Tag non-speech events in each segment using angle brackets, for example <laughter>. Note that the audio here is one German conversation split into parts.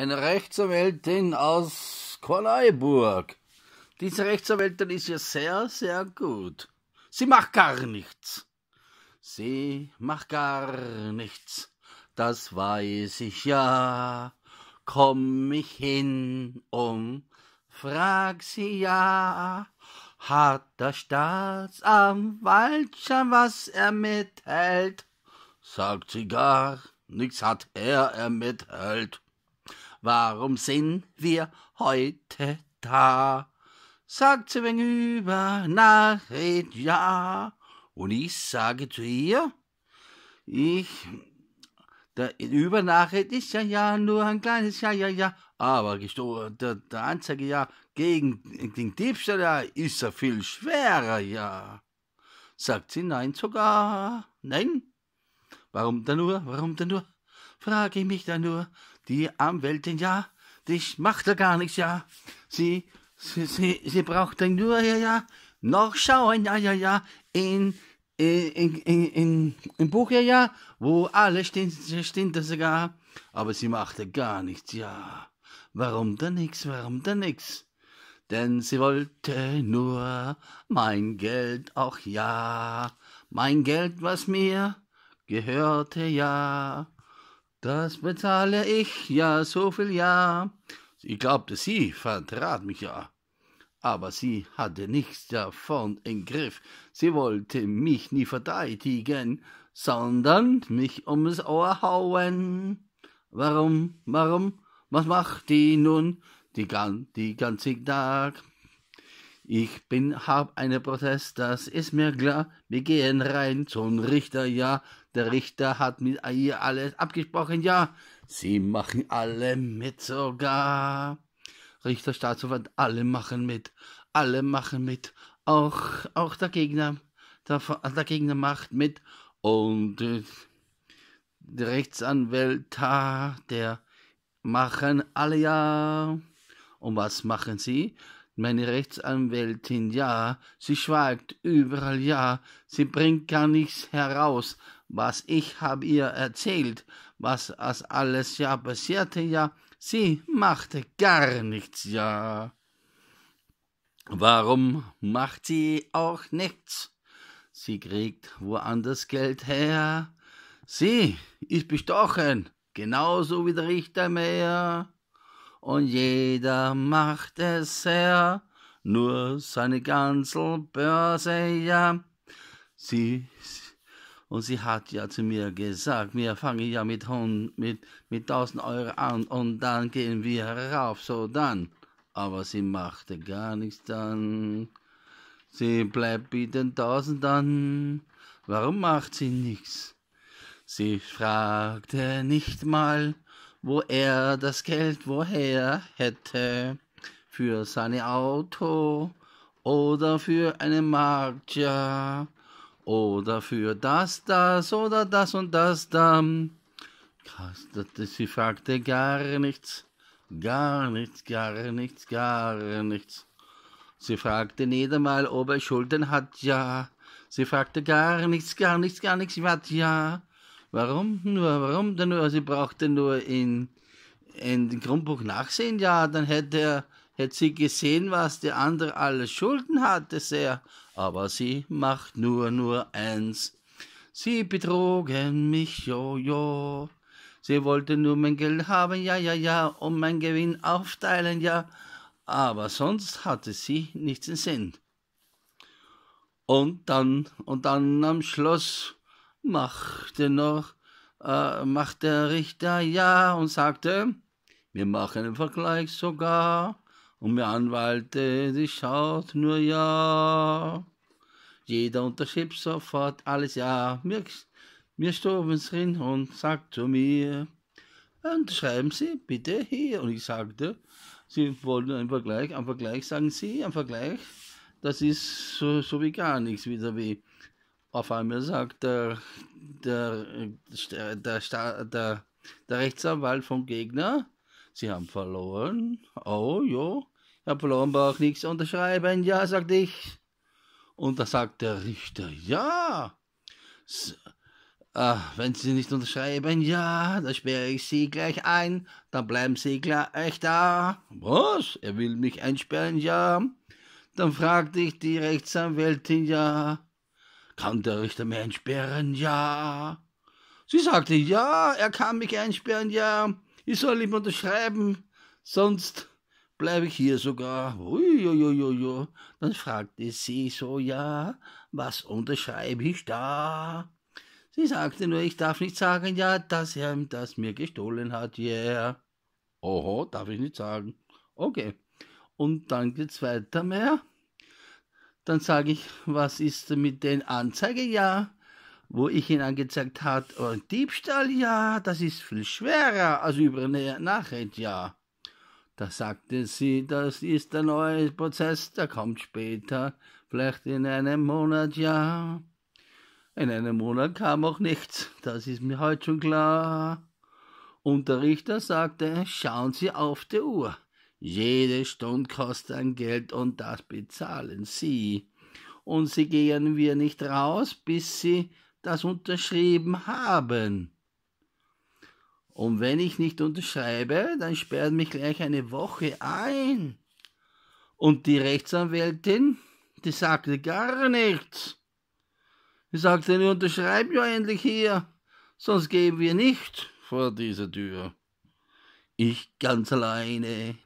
eine Rechtsanwältin aus Korleiburg. Diese Rechtsanwältin ist ja sehr, sehr gut. Sie macht gar nichts. Sie macht gar nichts. Das weiß ich ja. Komm ich hin um, frag sie ja. Hat der Staatsanwalt schon was ermittelt? Sagt sie gar, nichts hat er ermittelt. Warum sind wir heute da? Sagt sie wenn über Nachricht ja. Und ich sage zu ihr, ich, der Übernachricht ist ja ja nur ein kleines ja ja ja, aber der, der Anzeige ja gegen den Diebstahl ja ist er viel schwerer ja. Sagt sie nein sogar, nein. Warum denn nur, warum denn nur? Frage ich mich dann nur, die Anwältin, ja, die machte gar nichts, ja. Sie, sie, sie, sie brauchte nur, ja, ja, noch schauen, ja, ja, ja, in, in, in, in, im Buch, ja, ja, wo alles stehen, stehen das sogar. Aber sie machte gar nichts, ja. Warum denn nix, warum denn nix? Denn sie wollte nur mein Geld, auch ja, mein Geld, was mir gehörte, ja. Das bezahle ich ja so viel ja. Sie glaubte, sie vertrat mich ja. Aber sie hatte nichts davon im Griff. Sie wollte mich nie verteidigen, sondern mich ums Ohr hauen. Warum, warum, was macht die nun die, gan die ganze Tag? Ich bin, hab eine Prozess, das ist mir klar. Wir gehen rein zum Richter, ja. Der Richter hat mit ihr alles abgesprochen, ja. Sie machen alle mit sogar. Richter, Staatsanwalt, alle machen mit. Alle machen mit. Auch, auch der Gegner. Der, der Gegner macht mit. Und äh, die Rechtsanwälte, der machen alle ja. Und was machen sie? Meine Rechtsanwältin, ja, sie schweigt überall, ja, sie bringt gar nichts heraus, was ich hab ihr erzählt, was als alles ja passierte, ja, sie machte gar nichts, ja. Warum macht sie auch nichts? Sie kriegt woanders Geld her. Sie ist bestochen, genauso wie der Richter mehr und jeder macht es her, nur seine ganze Börse, ja. Sie, und sie hat ja zu mir gesagt, wir fangen ja mit, 100, mit, mit 1000 Euro an und dann gehen wir rauf, so dann. Aber sie machte gar nichts dann. Sie bleibt mit den 1000 dann. Warum macht sie nichts? Sie fragte nicht mal, wo er das Geld woher hätte für sein Auto oder für eine Marke oder für das, das oder das und das dann. Sie fragte gar nichts, gar nichts, gar nichts, gar nichts. Sie fragte nicht einmal, ob er Schulden hat, ja. Sie fragte gar nichts, gar nichts, gar nichts, was, ja. Warum nur? Hm, warum denn nur? Sie also brauchte nur in, in den Grundbuch nachsehen. Ja, dann hätte er hätte sie gesehen, was der andere alles Schulden hatte, sehr. Aber sie macht nur, nur eins. Sie betrogen mich, jo, jo. Sie wollte nur mein Geld haben, ja, ja, ja, und mein Gewinn aufteilen, ja. Aber sonst hatte sie nichts im Sinn. Und dann, und dann am Schluss machte noch, äh, macht der Richter ja und sagte, wir machen einen Vergleich sogar und mir Anwalte, die schaut nur ja. Jeder unterschrieb sofort alles ja. Mir, mir stoben drin und sagt zu mir, unterschreiben Sie bitte hier. Und ich sagte, Sie wollen einen Vergleich, am Vergleich sagen Sie, am Vergleich, das ist so, so wie gar nichts wieder wie. Auf einmal sagt der, der, der, der, der, der Rechtsanwalt vom Gegner, Sie haben verloren. Oh, jo. Ja, verloren brauche nichts unterschreiben. Ja, sagt ich. Und da sagt der Richter, ja. S äh, wenn Sie nicht unterschreiben, ja, dann sperre ich Sie gleich ein. Dann bleiben Sie gleich da. Was? Er will mich einsperren, ja. Dann fragte ich die Rechtsanwältin, ja. Kann der Richter mich einsperren? Ja. Sie sagte, ja, er kann mich einsperren, ja. Ich soll ihm unterschreiben, sonst bleibe ich hier sogar. Uiuiuiui. Dann fragte sie so, ja, was unterschreibe ich da? Sie sagte nur, ich darf nicht sagen, ja, dass er das mir gestohlen hat, ja. Yeah. Oho, darf ich nicht sagen. Okay. Und dann geht's weiter mehr. Dann sage ich, was ist mit den Anzeige? Ja, wo ich ihn angezeigt habe, oh, Diebstahl, ja, das ist viel schwerer als über eine Nachricht, ja. Da sagte sie, das ist der neue Prozess, der kommt später, vielleicht in einem Monat, ja. In einem Monat kam auch nichts, das ist mir heute schon klar. Und der Richter sagte, schauen Sie auf die Uhr. Jede Stunde kostet ein Geld und das bezahlen sie. Und sie gehen wir nicht raus, bis sie das unterschrieben haben. Und wenn ich nicht unterschreibe, dann sperren mich gleich eine Woche ein. Und die Rechtsanwältin, die sagte gar nichts. Sie sagte, nur unterschreib ja endlich hier, sonst gehen wir nicht vor dieser Tür. Ich ganz alleine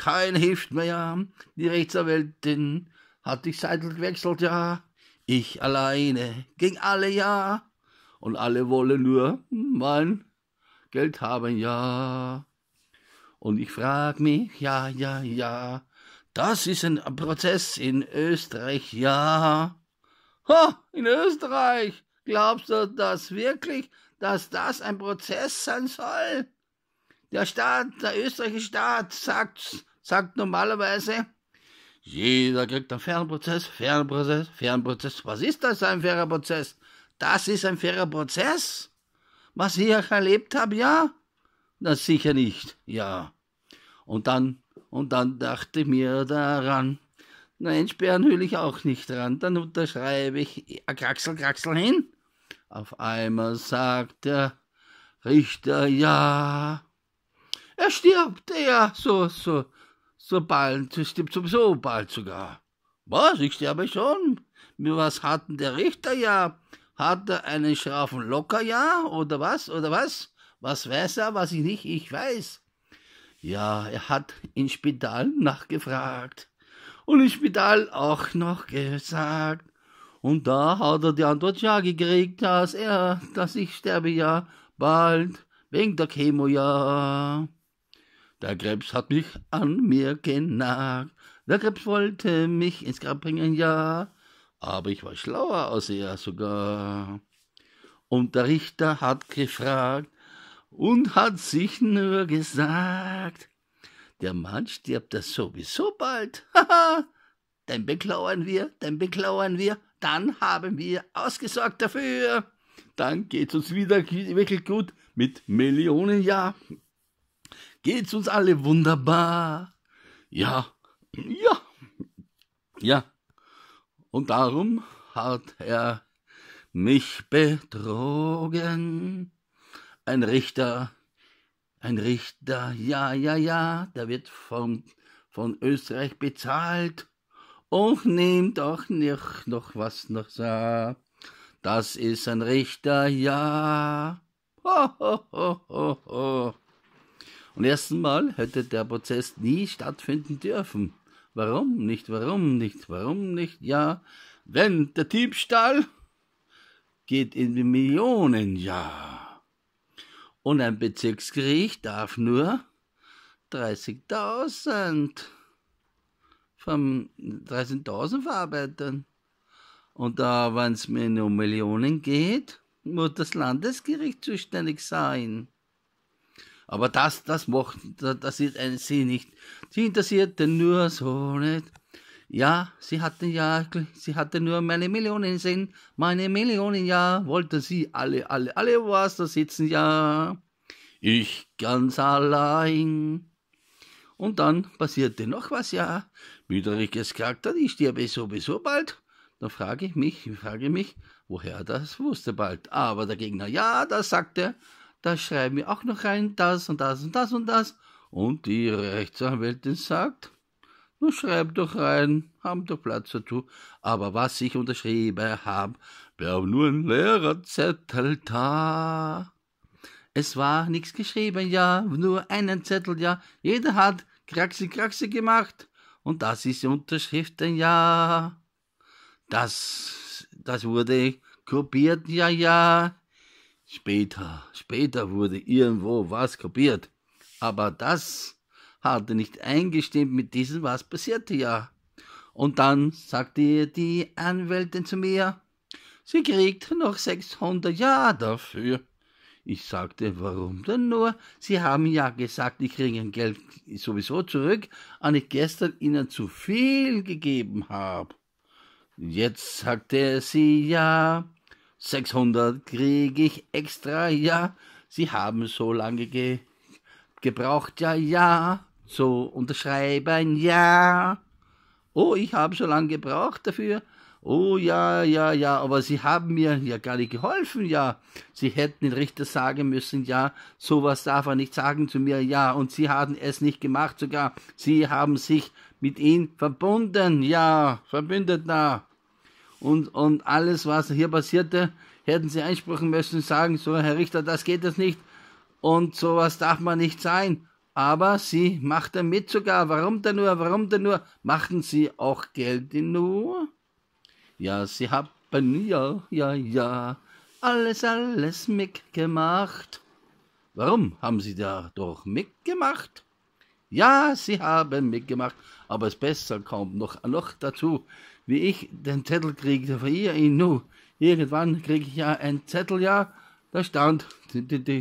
kein hilft mehr, ja, die Rechtsanwältin hat die seitlich gewechselt, ja. Ich alleine gegen alle, ja. Und alle wollen nur mein Geld haben, ja. Und ich frag mich, ja, ja, ja. Das ist ein Prozess in Österreich, ja. Ha, in Österreich. Glaubst du das wirklich, dass das ein Prozess sein soll? Der Staat, der österreichische Staat sagt's sagt normalerweise, jeder kriegt einen fairen Prozess, fairen Prozess, fairen Prozess. Was ist das ein fairer Prozess? Das ist ein fairer Prozess? Was ich erlebt habe, ja? Na sicher nicht, ja. Und dann, und dann dachte ich mir daran, nein, sperren will ich auch nicht dran, dann unterschreibe ich ein äh, Kraxel, Kraxel hin. Auf einmal sagt der Richter, ja. Er stirbt, ja, so, so so bald, du sowieso bald sogar. Was, ich sterbe schon? Mir was hatten der Richter ja? Hat er einen scharfen locker ja? Oder was? Oder was? Was weiß er, was ich nicht? Ich weiß. Ja, er hat in Spital nachgefragt. Und im Spital auch noch gesagt. Und da hat er die Antwort ja gekriegt, dass er, dass ich sterbe ja bald, wegen der Chemo ja. Der Krebs hat mich an mir genagt. Der Krebs wollte mich ins Grab bringen, ja. Aber ich war schlauer als er sogar. Und der Richter hat gefragt und hat sich nur gesagt, der Mann stirbt das sowieso bald. <laughs> Haha, dann beklauern wir, dann beklauern wir, dann haben wir ausgesorgt dafür. Dann geht's uns wieder wirklich gut mit Millionen ja. Geht's uns alle wunderbar? Ja, ja, ja. Und darum hat er mich betrogen. Ein Richter, ein Richter, ja, ja, ja, der wird von, von Österreich bezahlt und nimmt auch nicht noch was noch sah. Das ist ein Richter, ja. Ho, ho, ho, ho, ho. Und erstens Mal hätte der Prozess nie stattfinden dürfen. Warum nicht? Warum nicht? Warum nicht? Ja, wenn der Diebstahl geht in die Millionen, ja. Und ein Bezirksgericht darf nur 30.000 von 13.000 verarbeiten. Und da, wenn es mir um Millionen geht, muss das Landesgericht zuständig sein. Aber das, das macht, das ist ein, sie nicht. Sie interessierte nur so nicht. Ja, sie hatte ja, sie hatte nur meine Millionen sehen. meine Millionen ja, wollte sie alle, alle, alle was da sitzen ja. Ich ganz allein. Und dann passierte noch was ja. Müderiges Charakter, ich sterbe sowieso bald. Da frage ich mich, frage mich, woher das wusste bald. Aber der Gegner, ja, das sagte, er da schreiben wir auch noch rein, das und das und das und das. Und die Rechtsanwältin sagt, nun schreibt doch rein, haben doch Platz dazu. Aber was ich unterschrieben habe, war nur ein leerer Zettel da. Es war nichts geschrieben, ja, nur einen Zettel, ja. Jeder hat Kraxi Kraxi gemacht. Und das ist die Unterschrift, denn ja. Das, das wurde kopiert, ja, ja. Später, später wurde irgendwo was kopiert. Aber das hatte nicht eingestimmt mit diesem, was passierte ja. Und dann sagte die Anwältin zu mir, sie kriegt noch 600 Jahre dafür. Ich sagte, warum denn nur? Sie haben ja gesagt, ich kriege ein Geld sowieso zurück, an ich gestern Ihnen zu viel gegeben habe. Jetzt sagte sie ja, 600 kriege ich extra, ja. Sie haben so lange ge gebraucht, ja, ja. So unterschreiben, Ja. Oh, ich habe so lange gebraucht dafür. Oh ja, ja, ja, aber Sie haben mir ja gar nicht geholfen, ja. Sie hätten den Richter sagen müssen, ja, sowas darf er nicht sagen zu mir, ja. Und Sie haben es nicht gemacht sogar. Sie haben sich mit ihm verbunden, ja, Verbündet, na und, und alles, was hier passierte, hätten sie einsprechen müssen und sagen, so Herr Richter, das geht es nicht und sowas darf man nicht sein. Aber sie machten mit sogar, warum denn nur, warum denn nur, machten sie auch Geld in Nur? Ja, sie haben, ja, ja, ja, alles, alles mitgemacht. Warum haben sie da doch mitgemacht? Ja, sie haben mitgemacht, aber es besser kommt noch, noch dazu wie ich den Zettel kriegte von ihr, ich nur, irgendwann kriege ich ja einen Zettel, ja, da stand, die,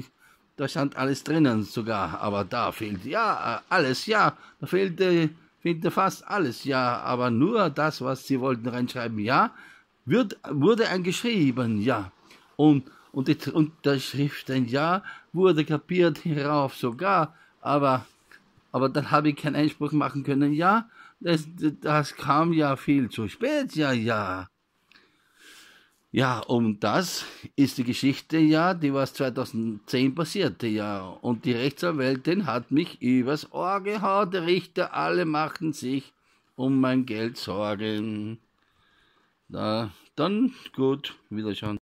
da stand alles drinnen sogar, aber da fehlt ja alles, ja, da fehlte, fehlte fast alles, ja, aber nur das, was sie wollten reinschreiben, ja, wird, wurde eingeschrieben, ja, und, und die Unterschrift ein Ja wurde kapiert hierauf sogar, aber aber dann habe ich keinen Einspruch machen können. Ja, das, das kam ja viel zu spät. Ja, ja. Ja, um das ist die Geschichte ja, die was 2010 passierte ja. Und die Rechtsanwältin hat mich übers Ohr gehauen. Die Richter, alle machen sich um mein Geld Sorgen. Na, dann gut, wiederschauen.